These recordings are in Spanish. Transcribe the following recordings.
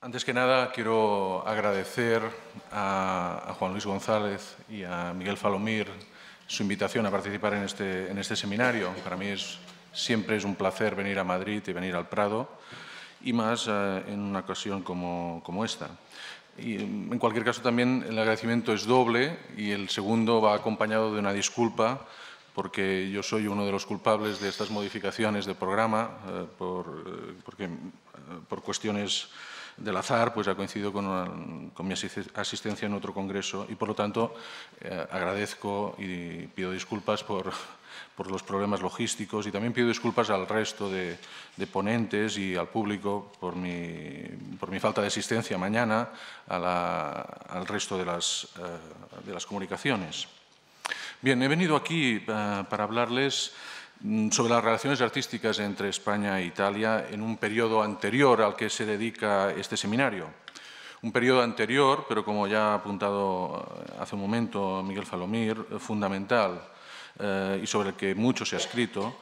Antes que nada, quiero agradecer a, Juan Luis González y a Miguel Falomir su invitación a participar en este, este seminario. Para mí siempre es un placer venir a Madrid y venir al Prado, y más eh, en una ocasión como, esta. Y, en cualquier caso, también el agradecimiento es doble y el segundo va acompañado de una disculpa porque yo soy uno de los culpables de estas modificaciones de programa eh, eh, por cuestiones del azar, pues ha coincidido con, mi asistencia en otro congreso y, por lo tanto, eh, agradezco y pido disculpas por, los problemas logísticos y también pido disculpas al resto de, ponentes y al público por mi, falta de asistencia mañana al resto eh, de las, comunicaciones. Bien, he venido aquí eh, para hablarles Mm, sobre las relaciones artísticas entre España e Italia en un periodo anterior al que se dedica este seminario. Un periodo anterior, pero como ya ha apuntado eh, hace un momento Miguel Falomir, eh, fundamental eh, y sobre el que mucho se ha escrito,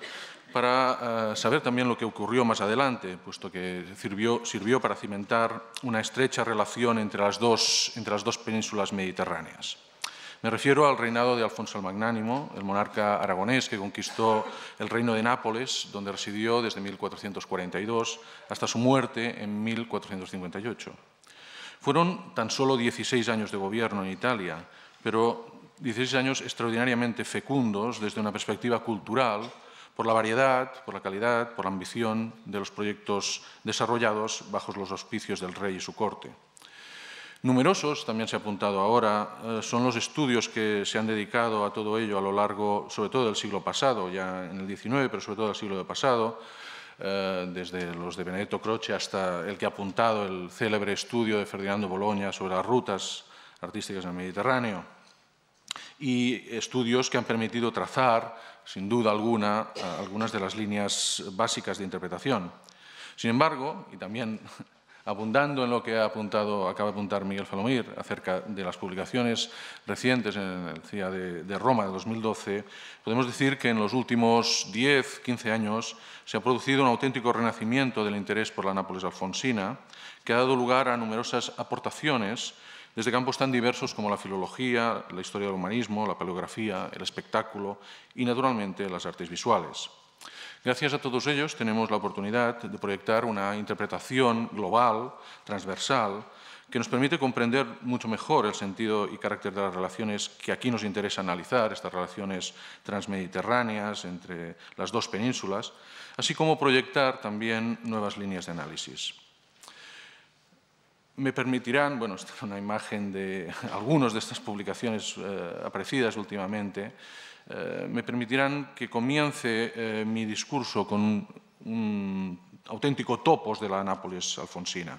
para saber también lo que ocurrió más adelante, puesto que sirvió, para cimentar una estrecha relación entre las dos penínsulas mediterráneas. Me refiero al reinado de Alfonso el Magnánimo, el monarca aragonés que conquistó el reino de Nápoles, donde residió desde 1442 hasta su muerte en 1458. Fueron tan solo 16 años de gobierno en Italia, pero 16 años extraordinariamente fecundos desde una perspectiva cultural, por la variedad, por la calidad, por la ambición de los proyectos desarrollados bajo los auspicios del rey y su corte. Numerosos, también se ha apuntado ahora, eh, son los estudios que se han dedicado a todo ello a lo largo, sobre todo del siglo pasado, ya en el XIX, pero sobre todo del siglo pasado, eh, desde los de Benedetto Croce hasta el que ha apuntado el célebre estudio de Ferdinando Boloña sobre las rutas artísticas en el Mediterráneo, y estudios que han permitido trazar, sin duda alguna, eh, algunas de las líneas básicas de interpretación. Sin embargo, y también abundando en lo que ha acaba de apuntar Miguel Falomir acerca de las publicaciones recientes en el de, de Roma de 2012, podemos decir que en los últimos 10, 15 años se ha producido un auténtico renacimiento del interés por la Nápoles alfonsina, que ha dado lugar a numerosas aportaciones desde campos tan diversos como la filología, la historia del humanismo, la paleografía, el espectáculo y, naturalmente, las artes visuales. Gracias a todos ellos tenemos la oportunidad de proyectar una interpretación global, transversal, que nos permite comprender mucho mejor el sentido y carácter de las relaciones que aquí nos interesa analizar, estas relaciones transmediterráneas entre las dos penínsulas, así como proyectar también nuevas líneas de análisis. Me permitirán, bueno, esta es una imagen de algunas de estas publicaciones eh, aparecidas últimamente, eh, me permitirán que comience eh, mi discurso con un, un, auténtico topos de la Nápoles alfonsina,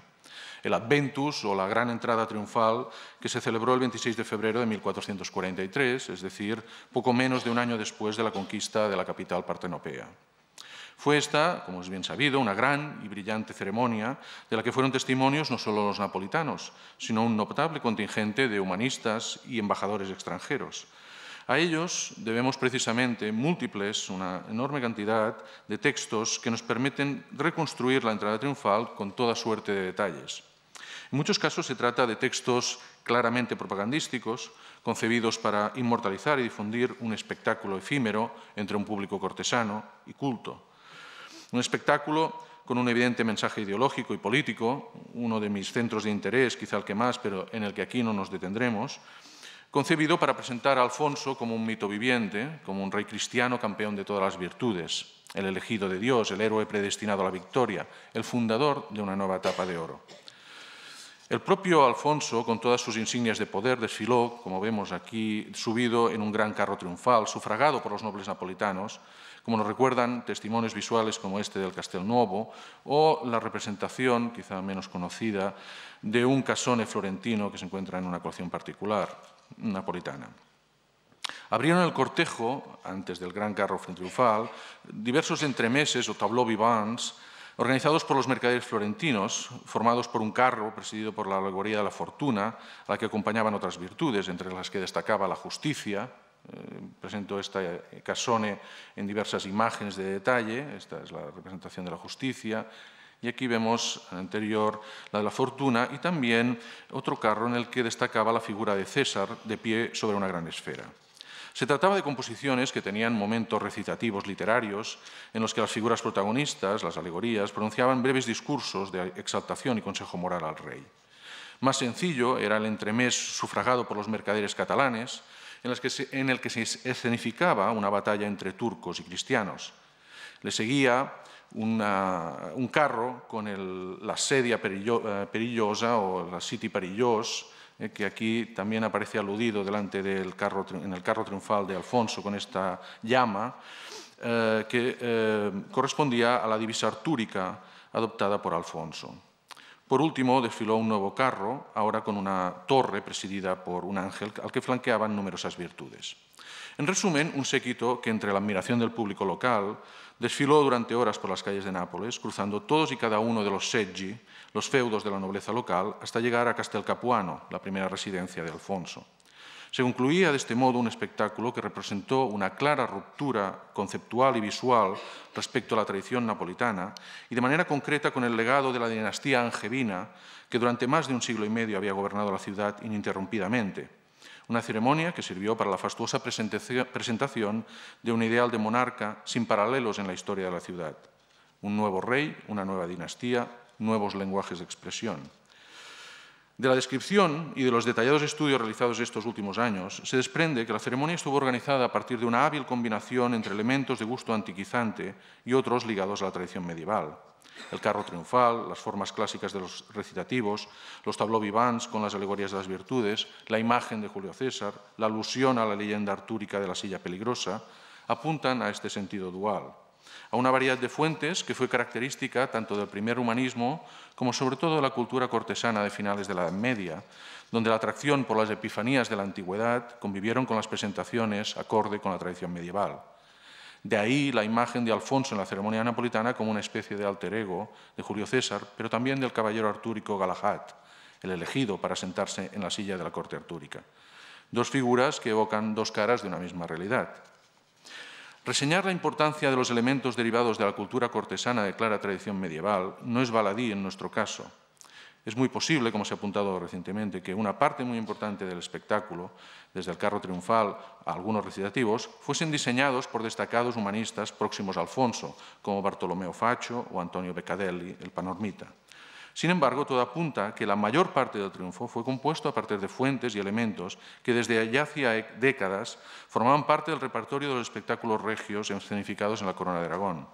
el Adventus o la gran entrada triunfal que se celebró el 26 de febrero de 1443, es decir, poco menos de un año después de la conquista de la capital partenopea. Fue esta, como es bien sabido, una gran y brillante ceremonia de la que fueron testimonios no solo los napolitanos, sino un notable contingente de humanistas y embajadores extranjeros, a ellos debemos precisamente múltiples, una enorme cantidad de textos que nos permiten reconstruir la entrada triunfal con toda suerte de detalles. En muchos casos se trata de textos claramente propagandísticos, concebidos para inmortalizar y difundir un espectáculo efímero entre un público cortesano y culto. Un espectáculo con un evidente mensaje ideológico y político, uno de mis centros de interés, quizá el que más, pero en el que aquí no nos detendremos, concebido para presentar a Alfonso como un mito viviente, como un rey cristiano campeón de todas las virtudes, el elegido de Dios, el héroe predestinado a la victoria, el fundador de una nueva etapa de oro. El propio Alfonso, con todas sus insignias de poder, desfiló, como vemos aquí, subido en un gran carro triunfal, sufragado por los nobles napolitanos, como nos recuerdan testimonios visuales como este del Castel Nuovo, o la representación, quizá menos conocida, de un casone florentino que se encuentra en una colección particular napolitana. Abrieron el cortejo, antes del gran carro triunfal, diversos entremeses o tableaux vivants organizados por los mercaderes florentinos, formados por un carro presidido por la alegoría de la fortuna, a la que acompañaban otras virtudes, entre las que destacaba la justicia. Eh, presento esta casone en diversas imágenes de detalle, esta es la representación de la justicia, y aquí vemos anterior la de la fortuna y también otro carro en el que destacaba la figura de César de pie sobre una gran esfera. Se trataba de composiciones que tenían momentos recitativos literarios en los que las figuras protagonistas, las alegorías, pronunciaban breves discursos de exaltación y consejo moral al rey. Más sencillo era el entremés sufragado por los mercaderes catalanes, en, en el que se escenificaba una batalla entre turcos y cristianos. Le seguía un carro con la sedia eh, perillosa o la City perillos, eh, que aquí también aparece aludido delante del carro, en el carro triunfal de Alfonso con esta llama, eh, que correspondía a la divisa artúrica adoptada por Alfonso. Por último, desfiló un nuevo carro, ahora con una torre presidida por un ángel al que flanqueaban numerosas virtudes. En resumen, un séquito que entre la admiración del público local, Desfiló durante horas por las calles de Nápoles, cruzando todos y cada uno de los seggi, los feudos de la nobleza local, hasta llegar a Castel Capuano, la primera residencia de Alfonso. Se concluía de este modo un espectáculo que representó una clara ruptura conceptual y visual respecto a la tradición napolitana y de manera concreta con el legado de la dinastía angevina que durante más de un siglo y medio había gobernado la ciudad ininterrumpidamente una ceremonia que sirvió para la fastuosa presentación de un ideal de monarca sin paralelos en la historia de la ciudad. Un nuevo rey, una nueva dinastía, nuevos lenguajes de expresión. De la descripción y de los detallados estudios realizados estos últimos años, se desprende que la ceremonia estuvo organizada a partir de una hábil combinación entre elementos de gusto antiquizante y otros ligados a la tradición medieval. El carro triunfal, las formas clásicas de los recitativos, los tableaux vivants con las alegorías de las virtudes, la imagen de Julio César, la alusión a la leyenda artúrica de la silla peligrosa, apuntan a este sentido dual a una variedad de fuentes que fue característica tanto del primer humanismo como sobre todo de la cultura cortesana de finales de la Edad Media, donde la atracción por las epifanías de la antigüedad convivieron con las presentaciones acorde con la tradición medieval. De ahí la imagen de Alfonso en la ceremonia napolitana como una especie de alter ego de Julio César, pero también del caballero artúrico Galahad, el elegido para sentarse en la silla de la corte artúrica. Dos figuras que evocan dos caras de una misma realidad. Reseñar la importancia de los elementos derivados de la cultura cortesana de clara tradición medieval no es baladí en nuestro caso. Es muy posible, como se ha apuntado recientemente, que una parte muy importante del espectáculo, desde el carro triunfal a algunos recitativos, fuesen diseñados por destacados humanistas próximos a Alfonso, como Bartolomeo Facho o Antonio Beccadelli, el panormita. Sin embargo, todo apunta que la mayor parte del triunfo fue compuesto a partir de fuentes y elementos que desde allá hacía décadas formaban parte del repertorio de los espectáculos regios escenificados en la Corona de Aragón.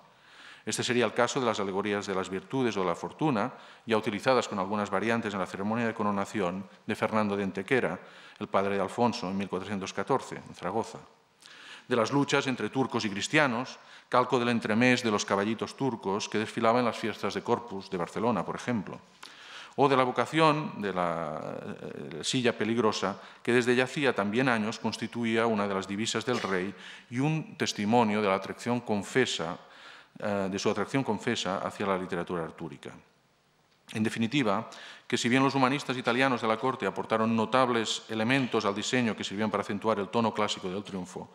Este sería el caso de las alegorías de las virtudes o de la fortuna, ya utilizadas con algunas variantes en la ceremonia de coronación de Fernando de Entequera, el padre de Alfonso, en 1414, en Zaragoza de las luchas entre turcos y cristianos, calco del entremés de los caballitos turcos que desfilaban en las fiestas de Corpus de Barcelona, por ejemplo, o de la vocación de la eh, eh, silla peligrosa, que desde ya hacía también años constituía una de las divisas del rey y un testimonio de, la atracción confesa, eh, de su atracción confesa hacia la literatura artúrica. En definitiva, que si bien los humanistas italianos de la corte aportaron notables elementos al diseño que sirvieron para acentuar el tono clásico del triunfo,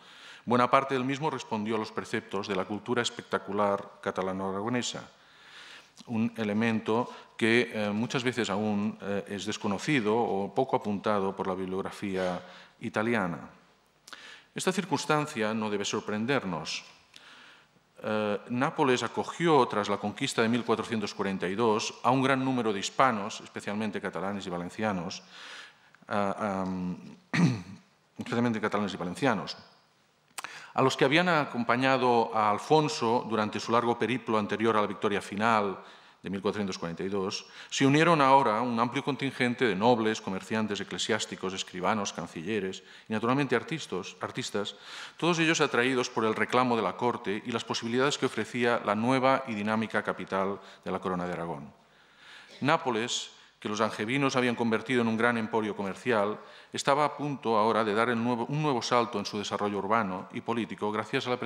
Buena parte del mismo respondió a los preceptos de la cultura espectacular catalano-aragonesa, un elemento que eh, muchas veces aún eh, es desconocido o poco apuntado por la bibliografía italiana. Esta circunstancia no debe sorprendernos. Eh, Nápoles acogió, tras la conquista de 1442, a un gran número de hispanos, especialmente catalanes y valencianos, especialmente catalanes y valencianos, a los que habían acompañado a Alfonso durante su largo periplo anterior a la victoria final de 1442, se unieron ahora un amplio contingente de nobles, comerciantes, eclesiásticos, escribanos, cancilleres y, naturalmente, artistas, todos ellos atraídos por el reclamo de la corte y las posibilidades que ofrecía la nueva y dinámica capital de la Corona de Aragón. Nápoles que los angevinos habían convertido en un gran emporio comercial, estaba a punto ahora de dar un nuevo salto en su desarrollo urbano y político gracias a la,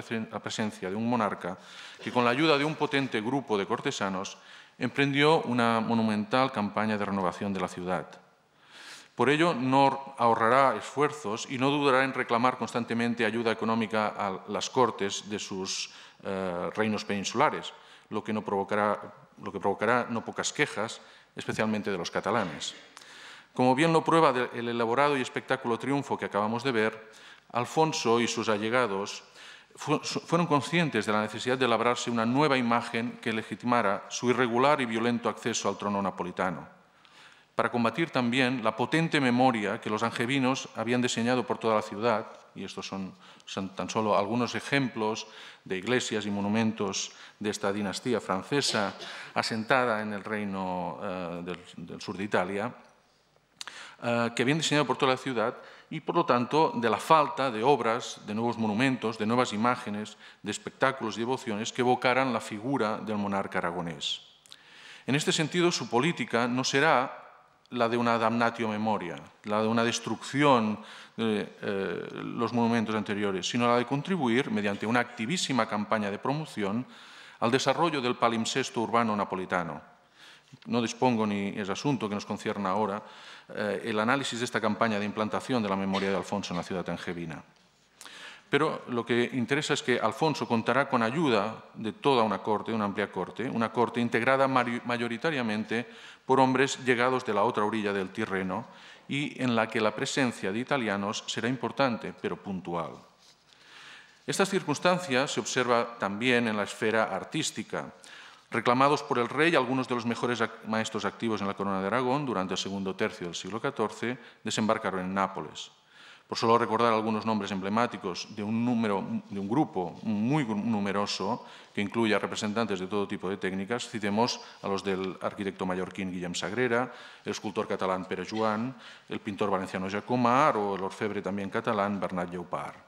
presencia de un monarca que, con la ayuda de un potente grupo de cortesanos, emprendió una monumental campaña de renovación de la ciudad. Por ello, no ahorrará esfuerzos y no dudará en reclamar constantemente ayuda económica a las cortes de sus eh, reinos peninsulares, lo que provocará no pocas quejas especialmente de los catalanes. Como bien lo prueba el elaborado y espectáculo triunfo que acabamos de ver, Alfonso y sus allegados fueron conscientes de la necesidad de labrarse una nueva imagen que legitimara su irregular y violento acceso al trono napolitano, para combatir también la potente memoria que los angevinos habían diseñado por toda la ciudad y estos son, tan solo algunos ejemplos de iglesias y monumentos de esta dinastía francesa asentada en el reino eh, del, sur de Italia, eh, que habían diseñado por toda la ciudad y por lo tanto de la falta de obras, de nuevos monumentos, de nuevas imágenes, de espectáculos y devociones que evocaran la figura del monarca aragonés. En este sentido, su política no será la de una damnatio memoria, la de una destrucción de eh, los monumentos anteriores, sino la de contribuir, mediante una activísima campaña de promoción, al desarrollo del palimpsesto urbano napolitano. No dispongo ni es asunto que nos concierne ahora eh, el análisis de esta campaña de implantación de la memoria de Alfonso en la ciudad angevina. Pero lo que interesa es que Alfonso contará con ayuda de toda una corte, una amplia corte, una corte integrada mayoritariamente por hombres llegados de la otra orilla del Tirreno y en la que la presencia de italianos será importante, pero puntual. Estas circunstancias se observa también en la esfera artística. Reclamados por el rey algunos de los mejores maestros activos en la Corona de Aragón durante el segundo tercio del siglo XIV, desembarcaron en Nápoles por solo recordar algunos nombres emblemáticos de un, número, de un grupo muy numeroso que incluye a representantes de todo tipo de técnicas, citemos a los del arquitecto mallorquín Guillem Sagrera, el escultor catalán Pere Joan, el pintor valenciano Jacomar o el orfebre también catalán Bernat Lleupar.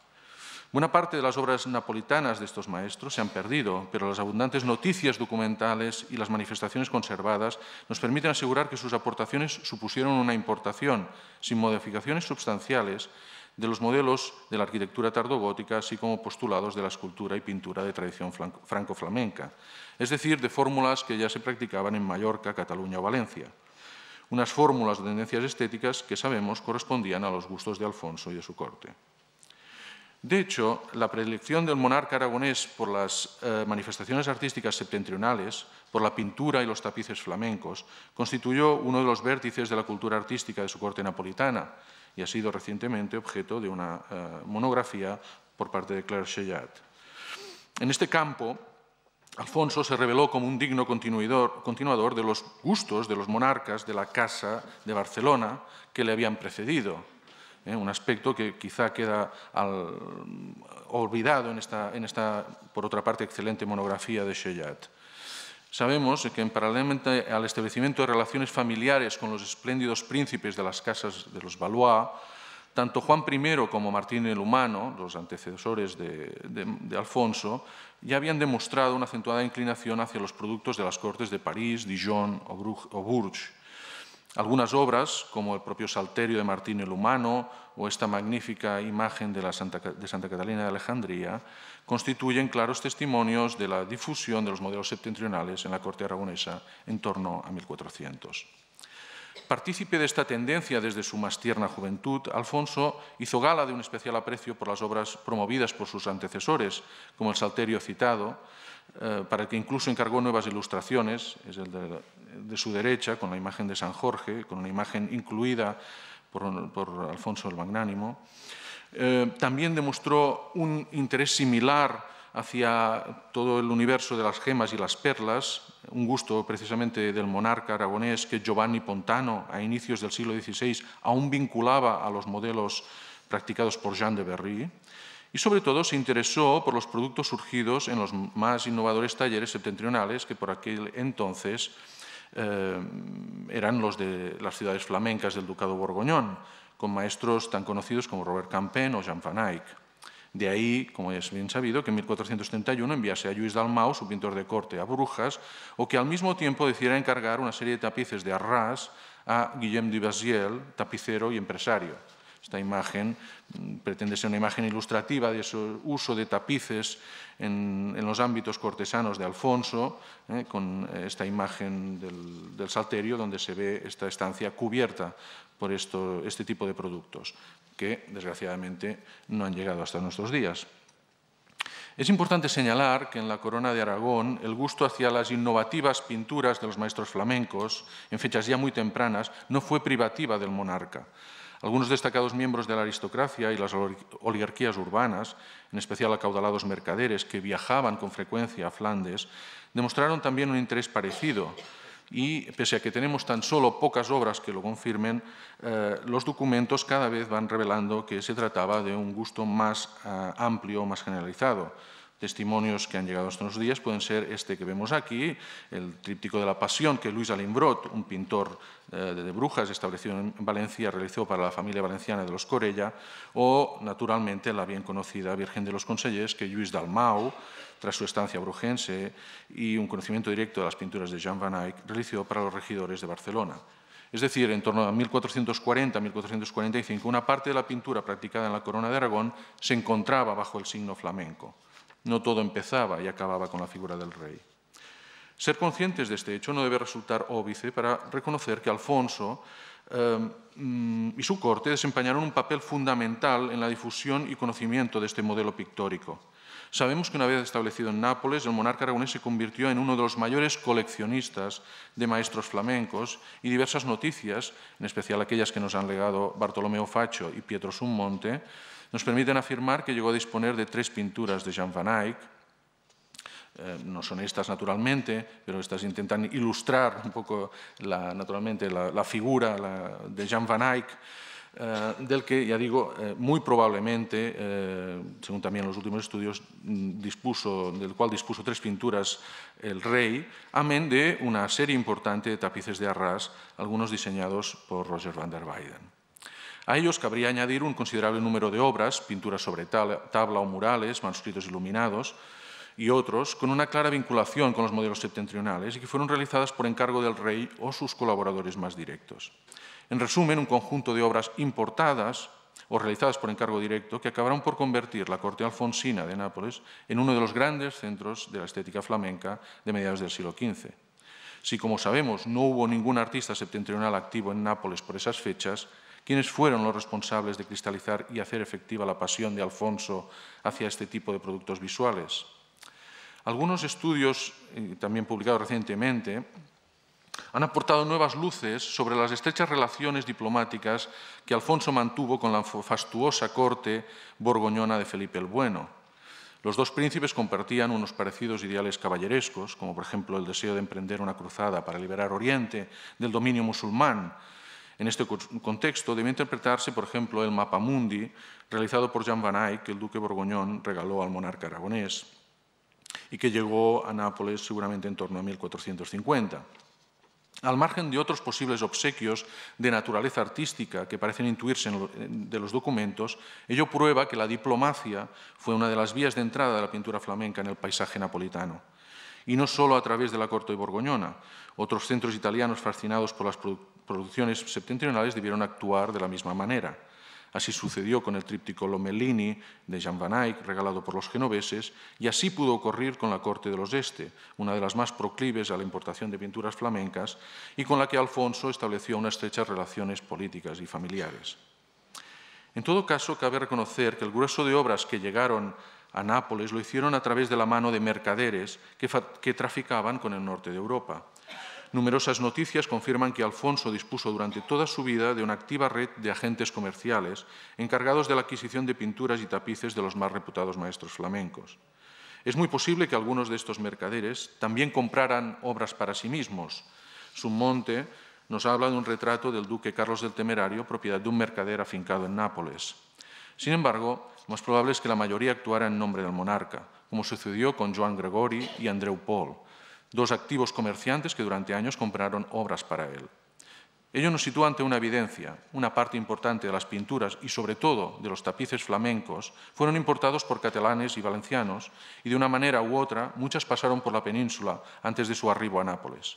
Buena parte de las obras napolitanas de estos maestros se han perdido, pero las abundantes noticias documentales y las manifestaciones conservadas nos permiten asegurar que sus aportaciones supusieron una importación, sin modificaciones sustanciales, de los modelos de la arquitectura tardogótica, así como postulados de la escultura y pintura de tradición franco-flamenca, es decir, de fórmulas que ya se practicaban en Mallorca, Cataluña o Valencia. Unas fórmulas de tendencias estéticas que sabemos correspondían a los gustos de Alfonso y de su corte. De hecho, la predilección del monarca aragonés por las eh, manifestaciones artísticas septentrionales, por la pintura y los tapices flamencos, constituyó uno de los vértices de la cultura artística de su corte napolitana, y ha sido recientemente objeto de una eh, monografía por parte de Claire Cheyat. En este campo, Alfonso se reveló como un digno continuador de los gustos de los monarcas de la Casa de Barcelona que le habían precedido, ¿eh? un aspecto que quizá queda olvidado en esta, en esta, por otra parte, excelente monografía de Cheyat. Sabemos que, en paralelamente al establecimiento de relaciones familiares con los espléndidos príncipes de las casas de los Valois, tanto Juan I como Martín el Humano, los antecesores de, Alfonso, ya habían demostrado una acentuada inclinación hacia los productos de las cortes de París, Dijon o, Bourges. Algunas obras, como el propio Salterio de Martín el Humano o esta magnífica imagen de, Santa, Santa Catalina de Alejandría, constituyen claros testimonios de la difusión de los modelos septentrionales en la corte aragonesa en torno a 1400. Partícipe de esta tendencia desde su más tierna juventud, Alfonso hizo gala de un especial aprecio por las obras promovidas por sus antecesores, como el Salterio citado, eh, para el que incluso encargó nuevas ilustraciones, es el de, su derecha, con la imagen de San Jorge, con una imagen incluida por, Alfonso el Magnánimo. Eh, también demostró un interés similar hacia todo el universo de las gemas y las perlas, un gusto precisamente del monarca aragonés que Giovanni Pontano a inicios del siglo XVI aún vinculaba a los modelos practicados por Jean de Berry, y sobre todo se interesó por los productos surgidos en los más innovadores talleres septentrionales que por aquel entonces eh, eran los de las ciudades flamencas del Ducado Borgoñón, con maestros tan conocidos como Robert Campen o Jean van Eyck. De ahí, como es bien sabido, que en 1431 enviase a Luis Dalmau, su pintor de corte, a Brujas, o que al mismo tiempo decidiera encargar una serie de tapices de Arras a Guillem de Basiel, tapicero y empresario. Esta imagen mm, pretende ser una imagen ilustrativa de su uso de tapices en, los ámbitos cortesanos de Alfonso, eh, con eh, esta imagen del, salterio donde se ve esta estancia cubierta por este tipo de productos que desgraciadamente no han llegado hasta nuestros días. Es importante señalar que en la Corona de Aragón el gusto hacia las innovativas pinturas de los maestros flamencos, en fechas ya muy tempranas, no fue privativa del monarca. Algunos destacados miembros de la aristocracia y las oligarquías urbanas, en especial acaudalados mercaderes que viajaban con frecuencia a Flandes, demostraron también un interés parecido, y pese a que tenemos tan solo pocas obras que lo confirmen, eh, los documentos cada vez van revelando que se trataba de un gusto más eh, amplio, más generalizado testimonios que han llegado hasta nuestros días pueden ser este que vemos aquí, el tríptico de la Pasión que Luis Alimbrot, un pintor eh, de Brujas establecido en Valencia, realizó para la familia valenciana de los Corella, o naturalmente la bien conocida Virgen de los Consellers que Luis Dalmau, tras su estancia brujense y un conocimiento directo de las pinturas de Jean van Eyck, realizó para los regidores de Barcelona. Es decir, en torno a 1440-1445, una parte de la pintura practicada en la Corona de Aragón se encontraba bajo el signo flamenco. No todo empezaba y acababa con la figura del rey. Ser conscientes de este hecho no debe resultar óbice para reconocer que Alfonso em, mm, y su corte desempeñaron un papel fundamental en la difusión y conocimiento de este modelo pictórico. Sabemos que una vez establecido en Nápoles, el monarca aragonés se convirtió en uno de los mayores coleccionistas de maestros flamencos y diversas noticias, en especial aquellas que nos han legado Bartolomeo Facho y Pietro Summonte, nos permiten afirmar que llegó a disponer de tres pinturas de Jean van Eyck, eh, no son estas naturalmente, pero estas intentan ilustrar un poco la, naturalmente la, figura de Jean van Eyck, eh, del que, ya digo, eh, muy probablemente, según también los últimos estudios, mm, dispuso, del cual dispuso tres pinturas el rey, amén de una serie importante de tapices de arras, algunos diseñados por Roger van der Weyden. A ellos cabría añadir un considerable número de obras, pinturas sobre tabla o murales, manuscritos iluminados y otros, con una clara vinculación con los modelos septentrionales y que fueron realizadas por encargo del rey o sus colaboradores más directos. En resumen, un conjunto de obras importadas o realizadas por encargo directo que acabaron por convertir la corte alfonsina de Nápoles en uno de los grandes centros de la estética flamenca de mediados del siglo XV. Si, como sabemos, no hubo ningún artista septentrional activo en Nápoles por esas fechas, ¿Quiénes fueron los responsables de cristalizar y hacer efectiva la pasión de Alfonso hacia este tipo de productos visuales? Algunos estudios, eh, también publicados recientemente, han aportado nuevas luces sobre las estrechas relaciones diplomáticas que Alfonso mantuvo con la fastuosa corte borgoñona de Felipe el Bueno. Los dos príncipes compartían unos parecidos ideales caballerescos, como por ejemplo el deseo de emprender una cruzada para liberar Oriente del dominio musulmán, en este contexto debe interpretarse, por ejemplo, el mapa mundi realizado por Jean Van Eyck, que el duque Borgoñón regaló al monarca aragonés y que llegó a Nápoles seguramente en torno a 1450. Al margen de otros posibles obsequios de naturaleza artística que parecen intuirse de los documentos, ello prueba que la diplomacia fue una de las vías de entrada de la pintura flamenca en el paisaje napolitano. Y no solo a través de la corte de borgoñona. Otros centros italianos fascinados por las producciones producciones septentrionales debieron actuar de la misma manera. Así sucedió con el tríptico Lomellini de Jan van Eyck, regalado por los genoveses, y así pudo ocurrir con la corte de los Este, una de las más proclives a la importación de pinturas flamencas y con la que Alfonso estableció unas estrechas relaciones políticas y familiares. En todo caso, cabe reconocer que el grueso de obras que llegaron a Nápoles lo hicieron a través de la mano de mercaderes que traficaban con el norte de Europa. Numerosas noticias confirman que Alfonso dispuso durante toda su vida de una activa red de agentes comerciales encargados de la adquisición de pinturas y tapices de los más reputados maestros flamencos. Es muy posible que algunos de estos mercaderes también compraran obras para sí mismos. Su monte nos habla de un retrato del duque Carlos del Temerario, propiedad de un mercader afincado en Nápoles. Sin embargo, más probable es que la mayoría actuara en nombre del monarca, como sucedió con Joan Gregori y Andreu Paul dos activos comerciantes que durante años compraron obras para él. Ello nos sitúa ante una evidencia. Una parte importante de las pinturas y, sobre todo, de los tapices flamencos fueron importados por catalanes y valencianos y, de una manera u otra, muchas pasaron por la península antes de su arribo a Nápoles.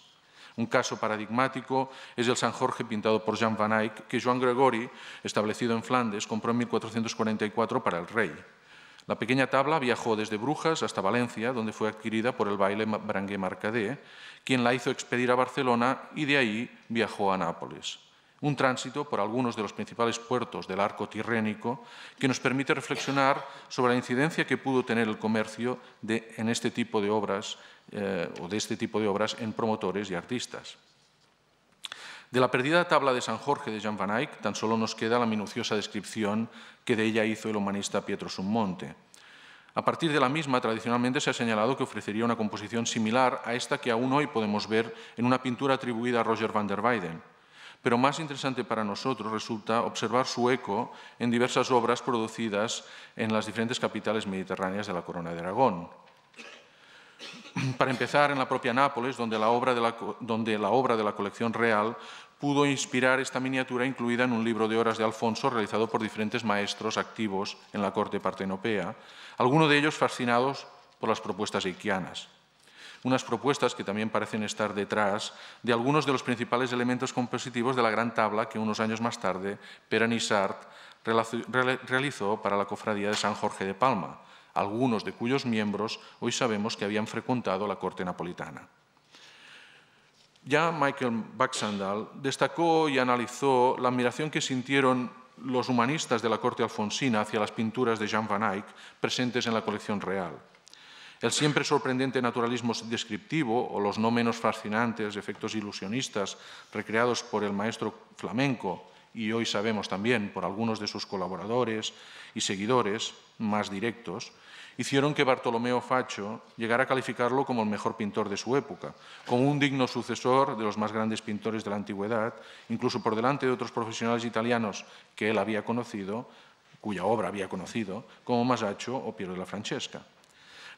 Un caso paradigmático es el San Jorge pintado por Jean van Eyck, que Joan Gregori, establecido en Flandes, compró en 1444 para el rey. La pequeña tabla viajó desde Brujas hasta Valencia, donde fue adquirida por el baile Brangué marcadé quien la hizo expedir a Barcelona y de ahí viajó a Nápoles. Un tránsito por algunos de los principales puertos del arco tirrénico que nos permite reflexionar sobre la incidencia que pudo tener el comercio en este tipo de obras eh, o de este tipo de obras en promotores y artistas. De la perdida tabla de San Jorge de Jan van Eyck tan solo nos queda la minuciosa descripción que de ella hizo el humanista Pietro Summonte. A partir de la misma, tradicionalmente se ha señalado que ofrecería una composición similar a esta que aún hoy podemos ver en una pintura atribuida a Roger van der Weyden. Pero más interesante para nosotros resulta observar su eco en diversas obras producidas en las diferentes capitales mediterráneas de la Corona de Aragón para empezar en la propia Nápoles, donde la obra de la, colección real pudo inspirar esta miniatura incluida en un libro de horas de Alfonso realizado por diferentes maestros activos en la corte partenopea, algunos de ellos fascinados por las propuestas ikianas, Unas propuestas que también parecen estar detrás de algunos de los principales elementos compositivos de la gran tabla que unos años más tarde Peranisart realizó para la cofradía de San Jorge de Palma, algunos de cuyos miembros hoy sabemos que habían frecuentado la corte napolitana. Ya Michael Baxandal destacó y analizó la admiración que sintieron los humanistas de la corte alfonsina hacia las pinturas de Jean Van Eyck presentes en la colección real. El siempre sorprendente naturalismo descriptivo o los no menos fascinantes efectos ilusionistas recreados por el maestro flamenco y hoy sabemos también por algunos de sus colaboradores y seguidores más directos, hicieron que Bartolomeo Facho llegara a calificarlo como el mejor pintor de su época, como un digno sucesor de los más grandes pintores de la antigüedad, incluso por delante de otros profesionales italianos que él había conocido, cuya obra había conocido, como Masaccio o Piero de la Francesca.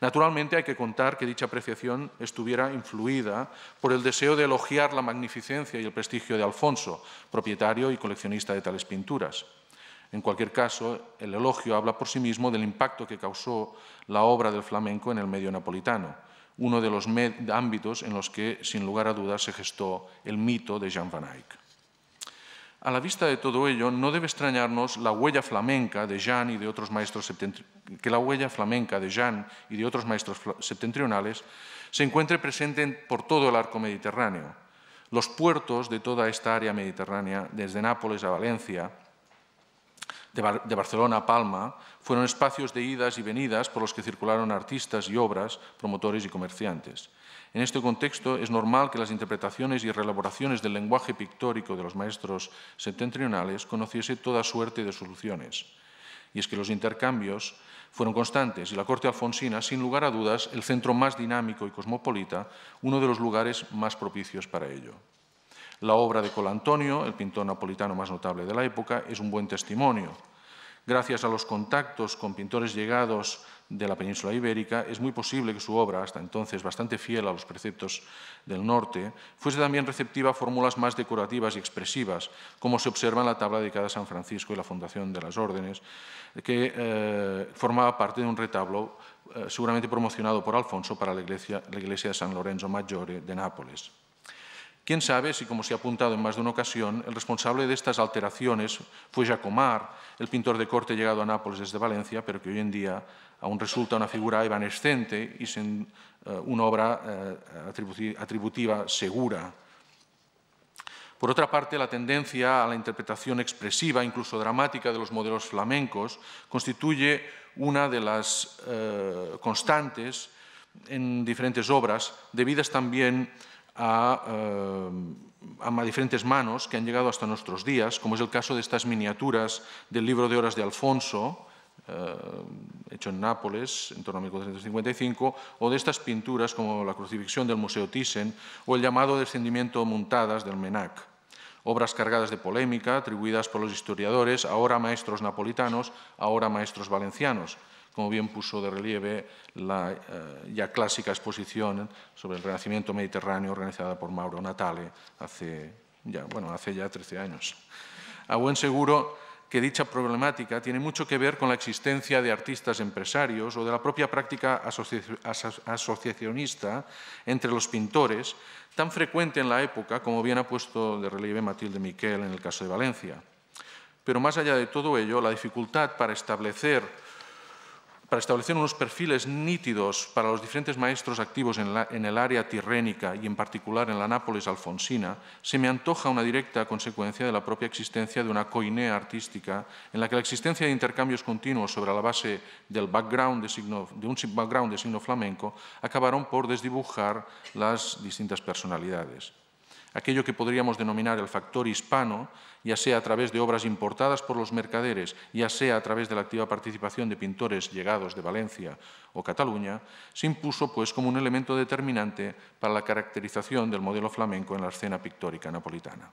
Naturalmente hay que contar que dicha apreciación estuviera influida por el deseo de elogiar la magnificencia y el prestigio de Alfonso, propietario y coleccionista de tales pinturas. En cualquier caso, el elogio habla por sí mismo del impacto que causó la obra del flamenco en el medio napolitano, uno de los ámbitos en los que, sin lugar a dudas, se gestó el mito de Jean van Eyck. A la vista de todo ello, no debe extrañarnos la huella flamenca de Jean y de otros maestros que la huella flamenca de Jean y de otros maestros septentrionales se encuentre presente por todo el arco mediterráneo. Los puertos de toda esta área mediterránea, desde Nápoles a Valencia, de, Barcelona a Palma fueron espacios de idas y venidas por los que circularon artistas y obras, promotores y comerciantes. En este contexto es normal que las interpretaciones y reelaboraciones del lenguaje pictórico de los maestros septentrionales conociese toda suerte de soluciones. Y es que los intercambios fueron constantes y la corte alfonsina, sin lugar a dudas, el centro más dinámico y cosmopolita, uno de los lugares más propicios para ello. La obra de Colantonio, el pintor napolitano más notable de la época, es un buen testimonio. Gracias a los contactos con pintores llegados de la península ibérica, es muy posible que su obra, hasta entonces bastante fiel a los preceptos del norte, fuese también receptiva a fórmulas más decorativas y expresivas, como se observa en la tabla dedicada a San Francisco y la fundación de las órdenes, que eh, formaba parte de un retablo eh, seguramente promocionado por Alfonso para la iglesia de San Lorenzo Maggiore de Nápoles. Quién sabe si, como se ha apuntado en más de una ocasión, el responsable de estas alteraciones fue Jacomar, el pintor de corte llegado a Nápoles desde Valencia, pero que hoy en día aún resulta una figura evanescente y sin eh, una obra eh, atributiva segura. Por otra parte, la tendencia a la interpretación expresiva, incluso dramática, de los modelos flamencos constituye una de las eh, constantes en diferentes obras, debidas también a, eh, diferentes manos que han llegado hasta nuestros días, como es el caso de estas miniaturas del libro de horas de Alfonso, eh, hecho en Nápoles en torno a 1455, o de estas pinturas como la crucifixión del Museo Thyssen o el llamado descendimiento montadas del Menac obras cargadas de polémica, atribuidas por los historiadores, ahora maestros napolitanos, ahora maestros valencianos, como bien puso de relieve la eh, ya clásica exposición sobre el Renacimiento Mediterráneo organizada por Mauro Natale hace ya, bueno, hace ya 13 años. A buen seguro que dicha problemática tiene mucho que ver con la existencia de artistas empresarios o de la propia práctica asociacionista entre los pintores, tan frecuente en la época como bien ha puesto de relieve Matilde Miquel en el caso de Valencia. Pero más allá de todo ello, la dificultad para establecer para establecer unos perfiles nítidos para los diferentes maestros activos en, el área tirrénica y en particular en la Nápoles alfonsina, se me antoja una directa consecuencia de la propia existencia de una coinea artística en la que la existencia de intercambios continuos sobre la base del background de un background de signo flamenco acabaron por desdibujar las distintas personalidades aquello que podríamos denominar el factor hispano, ya sea a través de obras importadas por los mercaderes, ya sea a través de la activa participación de pintores llegados de Valencia o Cataluña, se impuso pues como un elemento determinante para la caracterización del modelo flamenco en la escena pictórica napolitana.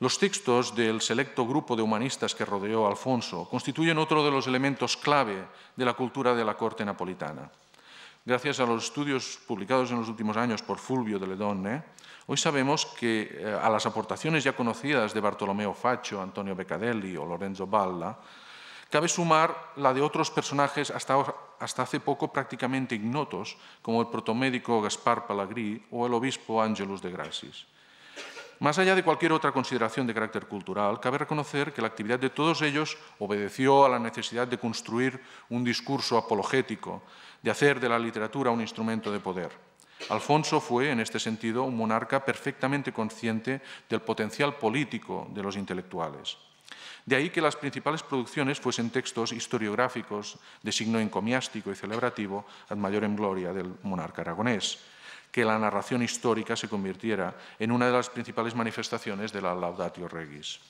Los textos del selecto grupo de humanistas que rodeó a Alfonso constituyen otro de los elementos clave de la cultura de la corte napolitana. Gracias a los estudios publicados en los últimos años por Fulvio de Hoy sabemos que eh, a las aportaciones ya conocidas de Bartolomeo Faccio, Antonio Beccadelli o Lorenzo Balla, cabe sumar la de otros personajes hasta, hace poco prácticamente ignotos, como el protomédico Gaspar Palagrí o el obispo Angelus de Grasis. Más allá de cualquier otra consideración de carácter cultural, cabe reconocer que la actividad de todos ellos obedeció a la necesidad de construir un discurso apologético, de hacer de la literatura un instrumento de poder. Alfonso fue, en este sentido, un monarca perfectamente consciente del potencial político de los intelectuales. De ahí que las principales producciones fuesen textos historiográficos de signo encomiástico y celebrativo ad mayor en gloria del monarca aragonés, que la narración histórica se convirtiera en una de las principales manifestaciones de la Laudatio Regis.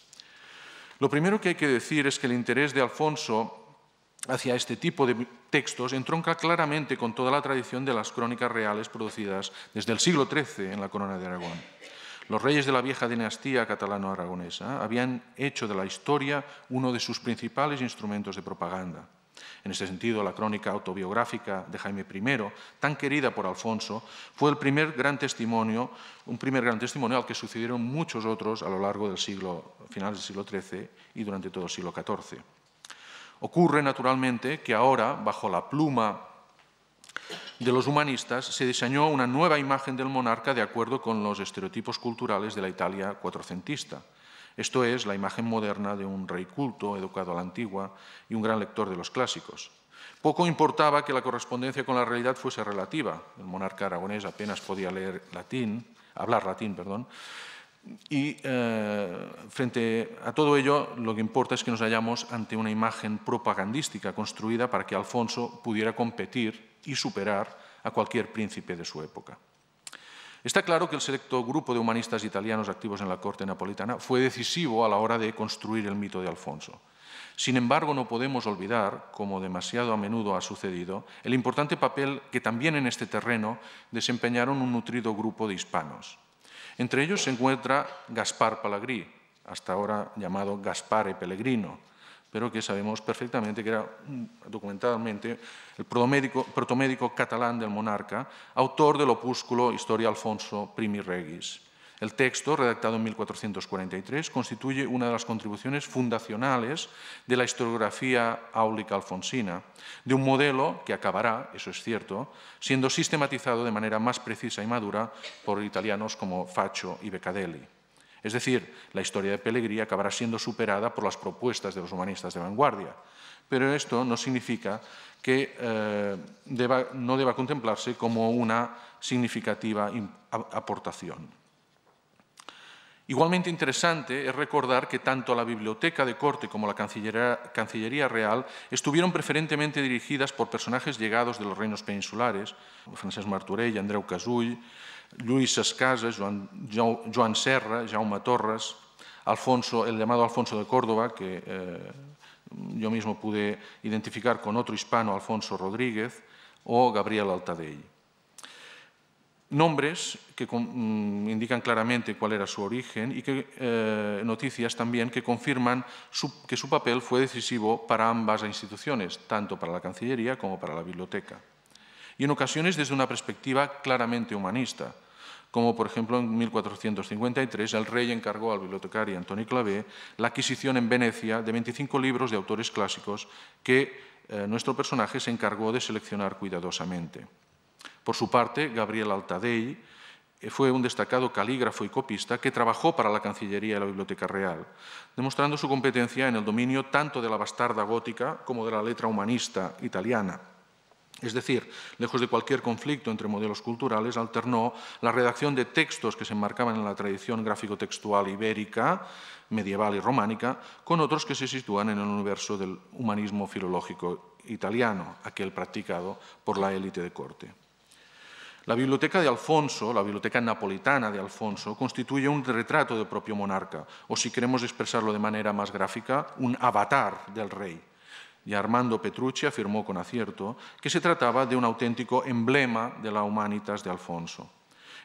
Lo primero que hay que decir es que el interés de Alfonso hacia este tipo de textos entronca claramente con toda la tradición de las crónicas reales producidas desde el siglo XIII en la Corona de Aragón. Los reyes de la vieja dinastía catalano-aragonesa habían hecho de la historia uno de sus principales instrumentos de propaganda. En este sentido, la crónica autobiográfica de Jaime I, tan querida por Alfonso, fue el primer gran testimonio, un primer gran testimonio al que sucedieron muchos otros a lo largo del siglo, final del siglo XIII y durante todo el siglo XIV. Ocurre, naturalmente, que ahora, bajo la pluma de los humanistas, se diseñó una nueva imagen del monarca de acuerdo con los estereotipos culturales de la Italia cuatrocentista. Esto es, la imagen moderna de un rey culto, educado a la antigua y un gran lector de los clásicos. Poco importaba que la correspondencia con la realidad fuese relativa. El monarca aragonés apenas podía leer latín, hablar latín, perdón, y eh, frente a todo ello, lo que importa es que nos hallamos ante una imagen propagandística construida para que Alfonso pudiera competir y superar a cualquier príncipe de su época. Está claro que el selecto grupo de humanistas italianos activos en la corte napolitana fue decisivo a la hora de construir el mito de Alfonso. Sin embargo, no podemos olvidar, como demasiado a menudo ha sucedido, el importante papel que también en este terreno desempeñaron un nutrido grupo de hispanos. Entre ellos se encuentra Gaspar Palagrí, hasta ahora llamado Gaspare Pellegrino, pero que sabemos perfectamente que era mm, documentalmente el protomédico, protomédico catalán del monarca, autor del opúsculo Historia Alfonso Primi Regis. El texto, redactado en 1443, constituye una de las contribuciones fundacionales de la historiografía áulica alfonsina, de un modelo que acabará, eso es cierto, siendo sistematizado de manera más precisa y madura por italianos como Faccio y Beccadelli. Es decir, la historia de Pellegrini acabará siendo superada por las propuestas de los humanistas de vanguardia. Pero esto no significa que eh, no deba contemplarse como una significativa aportación. Igualmente interesante es recordar que tanto la Biblioteca de Corte como la Cancillería, Real estuvieron preferentemente dirigidas por personajes llegados de los reinos peninsulares, Francesc Martorell, Andreu Casull, Luis Casas, Joan, Serra, Jaume Torres, el llamado Alfonso de Córdoba, que eh, yo mismo pude identificar con otro hispano, Alfonso Rodríguez, o Gabriel Altadell nombres que mm, indican claramente cuál era su origen y eh, noticias también que confirman que su papel fue decisivo para ambas instituciones, tanto para la Cancillería como para la Biblioteca. Y en ocasiones desde una perspectiva claramente humanista, como por ejemplo en 1453 el rey encargó al bibliotecario Antonio Clavé la adquisición en Venecia de 25 libros de autores clásicos que eh, nuestro personaje se encargó de seleccionar cuidadosamente. Por su parte, Gabriel Altadei eh, fue un destacado calígrafo y copista que trabajó para la Cancillería y la Biblioteca Real, demostrando su competencia en el dominio tanto de la bastarda gótica como de la letra humanista italiana. Es decir, lejos de cualquier conflicto entre modelos culturales, alternó la redacción de textos que se enmarcaban en la tradición gráfico-textual ibérica, medieval y románica, con otros que se sitúan en el universo del humanismo filológico italiano, aquel practicado por la élite de corte. La biblioteca de Alfonso, la biblioteca napolitana de Alfonso, constituye un retrato del propio monarca, o si queremos expresarlo de manera más gráfica, un avatar del rey. Y Armando Petrucci afirmó con acierto que se trataba de un auténtico emblema de la humanitas de Alfonso.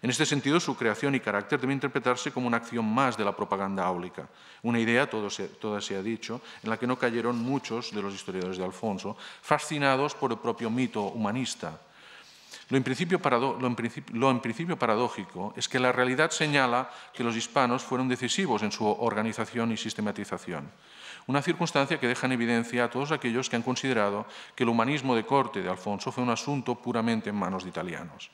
En este sentido, su creación y carácter debe interpretarse como una acción más de la propaganda áulica, una idea, todo se, toda se ha dicho, en la que no cayeron muchos de los historiadores de Alfonso, fascinados por el propio mito humanista, lo en, principio paradójico es que la realidad señala que los hispanos fueron decisivos en su organización y sistematización. Una circunstancia que deja en evidencia a todos aquellos que han considerado que el humanismo de corte de Alfonso fue un asunto puramente en manos de italianos.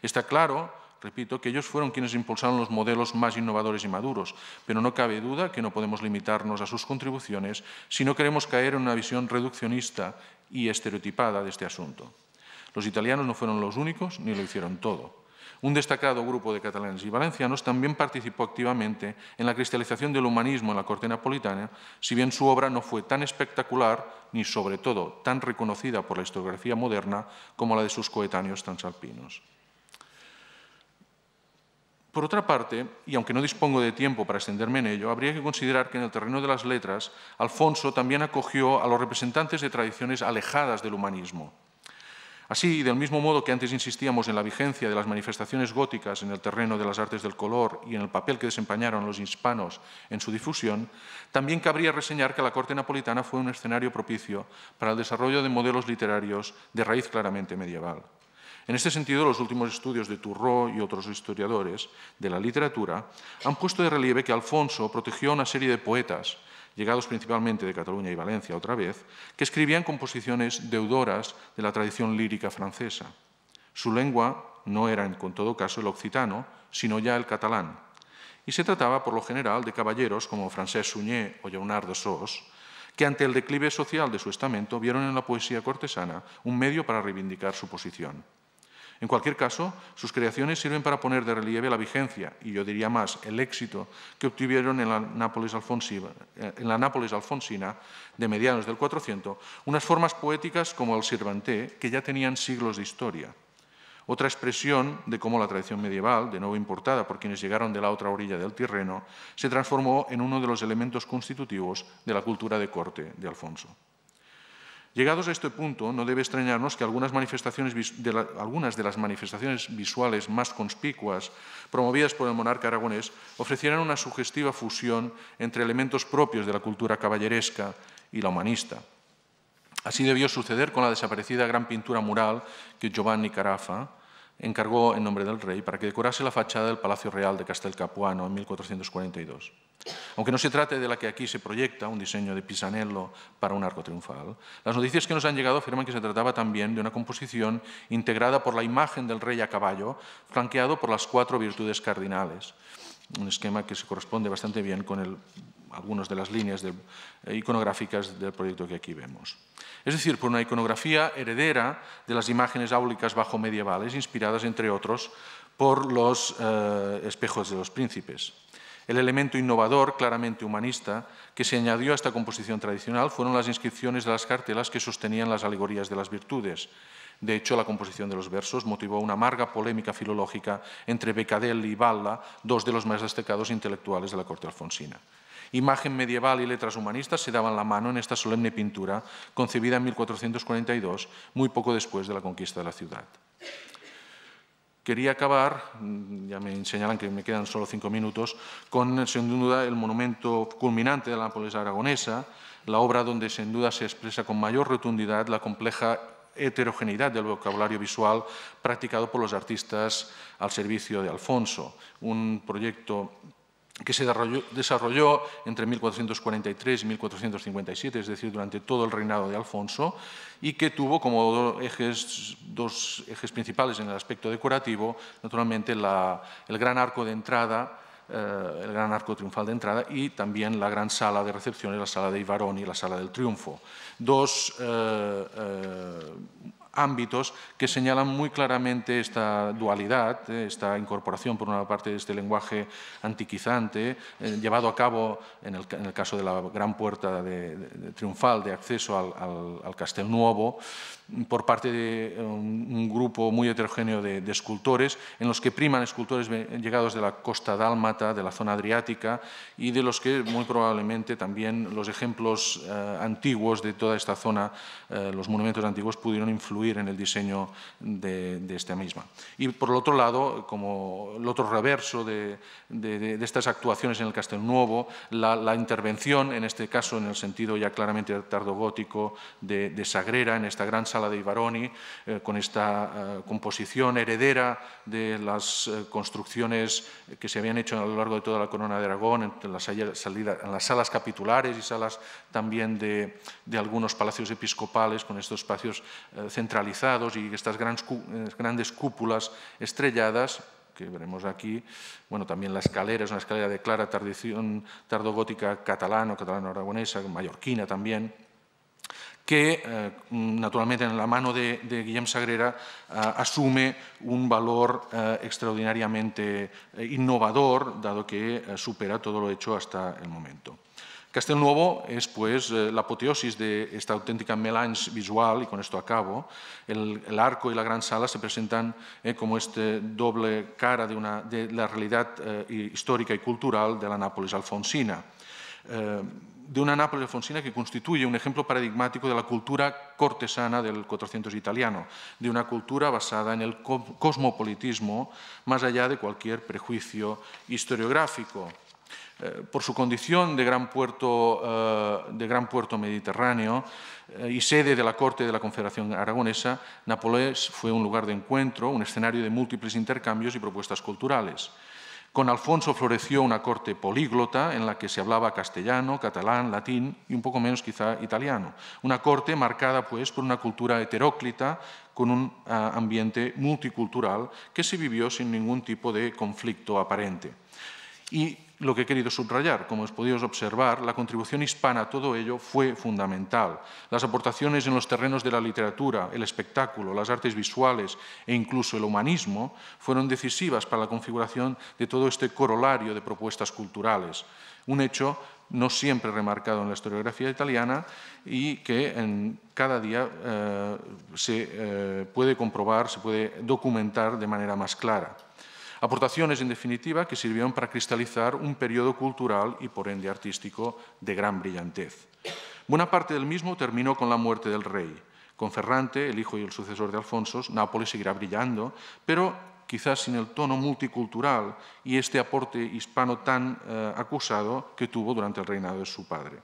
Está claro, repito, que ellos fueron quienes impulsaron los modelos más innovadores y maduros, pero no cabe duda que no podemos limitarnos a sus contribuciones si no queremos caer en una visión reduccionista y estereotipada de este asunto. Los italianos no fueron los únicos ni lo hicieron todo. Un destacado grupo de catalanes y valencianos también participó activamente en la cristalización del humanismo en la corte napolitana, si bien su obra no fue tan espectacular ni, sobre todo, tan reconocida por la historiografía moderna como la de sus coetáneos transalpinos. Por otra parte, y aunque no dispongo de tiempo para extenderme en ello, habría que considerar que en el terreno de las letras, Alfonso también acogió a los representantes de tradiciones alejadas del humanismo, Así, del mismo modo que antes insistíamos en la vigencia de las manifestaciones góticas en el terreno de las artes del color y en el papel que desempeñaron los hispanos en su difusión, también cabría reseñar que la corte napolitana fue un escenario propicio para el desarrollo de modelos literarios de raíz claramente medieval. En este sentido, los últimos estudios de Turró y otros historiadores de la literatura han puesto de relieve que Alfonso protegió a una serie de poetas, llegados principalmente de Cataluña y Valencia otra vez, que escribían composiciones deudoras de la tradición lírica francesa. Su lengua no era, en todo caso, el occitano, sino ya el catalán. Y se trataba, por lo general, de caballeros como Francesc Suñé o Leonardo Sos, que ante el declive social de su estamento vieron en la poesía cortesana un medio para reivindicar su posición. En cualquier caso, sus creaciones sirven para poner de relieve la vigencia, y yo diría más, el éxito que obtuvieron en la Nápoles, eh, alfonsina, de mediados del 400, unas formas poéticas como el Cervanté, que ya tenían siglos de historia. Otra expresión de cómo la tradición medieval, de nuevo importada por quienes llegaron de la otra orilla del Tirreno, se transformó en uno de los elementos constitutivos de la cultura de corte de Alfonso. Llegados a este punto, no debe extrañarnos que algunas, de de las manifestaciones visuales más conspicuas promovidas por el monarca aragonés ofrecieran una sugestiva fusión entre elementos propios de la cultura caballeresca y la humanista. Así debió suceder con la desaparecida gran pintura mural que Giovanni Carafa, encargó en nombre del rey para que decorase la fachada del Palacio Real de Capuano en 1442. Aunque no se trate de la que aquí se proyecta, un diseño de Pisanello para un arco triunfal, las noticias que nos han llegado afirman que se trataba también de una composición integrada por la imagen del rey a caballo, flanqueado por las cuatro virtudes cardinales, un esquema que se corresponde bastante bien con el algunas de las líneas eh, iconográficas del proyecto que aquí vemos. Es decir, por una iconografía heredera de las imágenes áulicas bajo medievales, inspiradas, entre otros, por los eh, espejos de los príncipes. El elemento innovador, claramente humanista, que se añadió a esta composición tradicional fueron las inscripciones de las cartelas que sostenían las alegorías de las virtudes. De hecho, la composición de los versos motivó una amarga polémica filológica entre Beccadelli y Balla, dos de los más destacados intelectuales de la corte alfonsina. Imagen medieval y letras humanistas se daban la mano en esta solemne pintura, concebida en 1442, muy poco después de la conquista de la ciudad. Quería acabar, mm, ya me señalan que me quedan solo cinco minutos, con, sin duda, el monumento culminante de la pobreza aragonesa, la obra donde sin duda se expresa con mayor rotundidad la compleja heterogeneidad del vocabulario visual practicado por los artistas al servicio de Alfonso, un proyecto que se desarrolló entre 1443 y 1457, es decir, durante todo el reinado de Alfonso, y que tuvo como dos ejes, dos ejes principales en el aspecto decorativo, naturalmente la, el gran arco de entrada, eh, el gran arco triunfal de entrada y también la gran sala de recepciones, la sala de Ibarón y la sala del triunfo. Dos eh, eh, ámbitos que señalan muy claramente esta dualidad, eh, esta incorporación por una parte de este lenguaje antiquizante, eh, llevado a cabo en el, caso de la gran puerta de, triunfal de acceso al, Castel nuevo por parte de eh, un, grupo muy heterogéneo de, escultores, en los que priman escultores llegados de la costa dálmata, de la zona adriática, y de los que muy probablemente también los ejemplos eh, antiguos de toda esta zona, eh, los monumentos antiguos, pudieron influir en el diseño de, esta misma. Y por el otro lado, como el otro reverso de, estas actuaciones en el Castel Nuevo, la, intervención, en este caso en el sentido ya claramente tardogótico, de Sagrera, en esta gran sala de de Ibaroni, eh, con esta eh, composición heredera de las eh, construcciones que se habían hecho a lo largo de toda la Corona de Aragón, en las, salas capitulares y salas también de, algunos palacios episcopales, con estos espacios centralizados y estas grandes, cúpulas estrelladas que veremos aquí. Bueno, también la escalera, es una escalera de clara tradición tardogótica catalana, catalano-aragonesa, mallorquina también. que eh, mm, naturalment en la mano de, de Guillem Sagrera eh, assume un valor eh, extraordinàriament innovador, dado que supera tot lo hecho hasta el momento. Castelnuovo és pues la apoteosis de esta auténtica melange visual, i con esto acabo. El, i la gran sala se presentan eh, como este doble cara de, una, de la realitat eh, i cultural de la Nàpolis alfonsina. Eh, de una Nápoles alfonsina que constituye un ejemplo paradigmático de la cultura cortesana del 400 italiano, de una cultura basada en el cosmopolitismo más allá de cualquier prejuicio historiográfico. Eh, por su condición de gran puerto, eh, de gran puerto mediterráneo eh, y sede de la Corte de la Confederación Aragonesa, Nápoles fue un lugar de encuentro, un escenario de múltiples intercambios y propuestas culturales. Con Alfonso floreció una corte políglota en la que se hablaba castellano, catalán, latín y un poco menos quizá italiano. Una corte marcada pues por una cultura heteróclita con un ah, ambiente multicultural que se vivió sin ningún tipo de conflicto aparente lo que he querido subrayar, como os podéis observar, la contribución hispana a todo ello fue fundamental. Las aportaciones en los terrenos de la literatura, el espectáculo, las artes visuales e incluso el humanismo fueron decisivas para la configuración de todo este corolario de propuestas culturales. Un hecho no siempre remarcado en la historiografía italiana y que en cada día eh, se eh, puede comprobar, se puede documentar de manera más clara. Aportaciones, en definitiva, que sirvieron para cristalizar un periodo cultural y, por ende, artístico de gran brillantez. Buena parte del mismo terminó con la muerte del rey. Con Ferrante, el hijo y el sucesor de Alfonso, Nápoles seguirá brillando, pero quizás sin el tono multicultural y este aporte hispano tan eh, acusado que tuvo durante el reinado de su padre.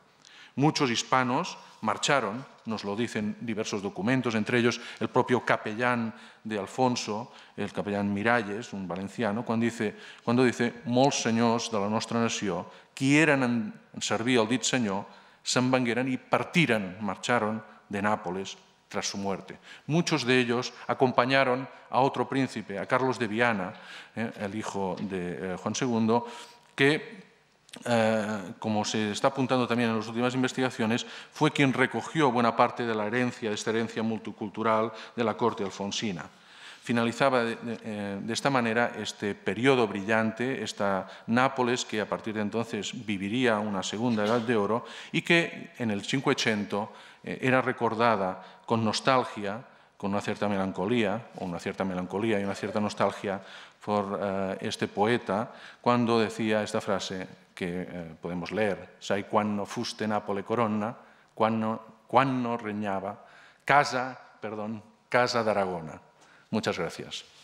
Muchos hispanos marcharon, nos lo dicen diversos documentos, entre ellos el propio capellán de Alfonso, el capellán Miralles, un valenciano, cuando dice, cuando dice de la nostra nació, qui eren en servir al dit señor, se'n embangueran y partiran, marcharon de Nápoles tras su muerte. Muchos de ellos acompañaron a otro príncipe, a Carlos de Viana, eh, el hijo de eh, Juan II, que eh, como se está apuntando también en las últimas investigaciones, fue quien recogió buena parte de la herencia, de esta herencia multicultural de la corte alfonsina. Finalizaba de, eh, esta manera este periodo brillante, esta Nápoles que a partir de entonces viviría una segunda edad de oro y que en el 580 eh, era recordada con nostalgia, con una cierta melancolía, o una cierta melancolía y una cierta nostalgia por este poeta, cuando decía esta frase, que eh, podemos leer. Sai cuando fuste Nápoles corona, cuando, reñaba, casa, perdón, casa de Aragona. Muchas gracias.